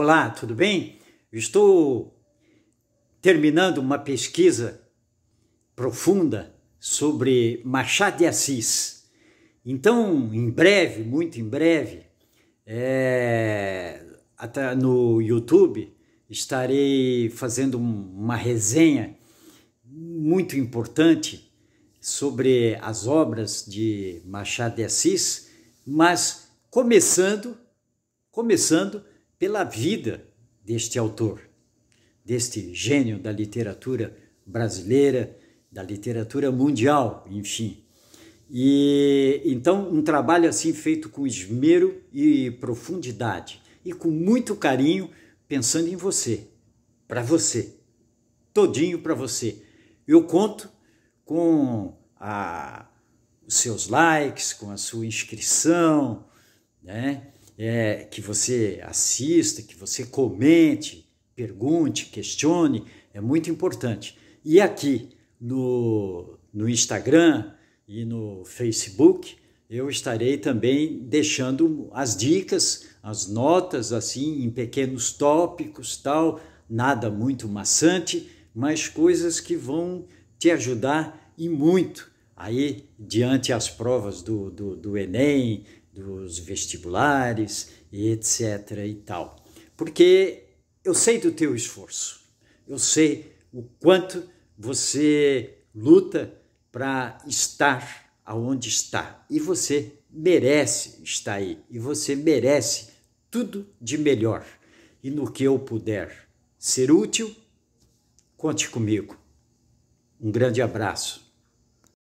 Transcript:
Olá, tudo bem? Estou terminando uma pesquisa profunda sobre Machado de Assis. Então, em breve, muito em breve, é, no YouTube estarei fazendo uma resenha muito importante sobre as obras de Machado de Assis, mas começando, começando pela vida deste autor, deste gênio da literatura brasileira, da literatura mundial, enfim. E então um trabalho assim feito com esmero e profundidade e com muito carinho, pensando em você, para você, todinho para você. Eu conto com a, os seus likes, com a sua inscrição, né? é, que você assista, que você comente, pergunte, questione, é muito importante. E aqui no, no Instagram e no Facebook, eu estarei também deixando as dicas, as notas, assim, em pequenos tópicos, tal, nada muito maçante, mas coisas que vão te ajudar e muito Aí, diante as provas do, do, do Enem, dos vestibulares e etc. e tal. Porque eu sei do teu esforço, eu sei o quanto você luta para estar aonde está. E você merece estar aí, e você merece tudo de melhor. E no que eu puder ser útil, conte comigo. Um grande abraço.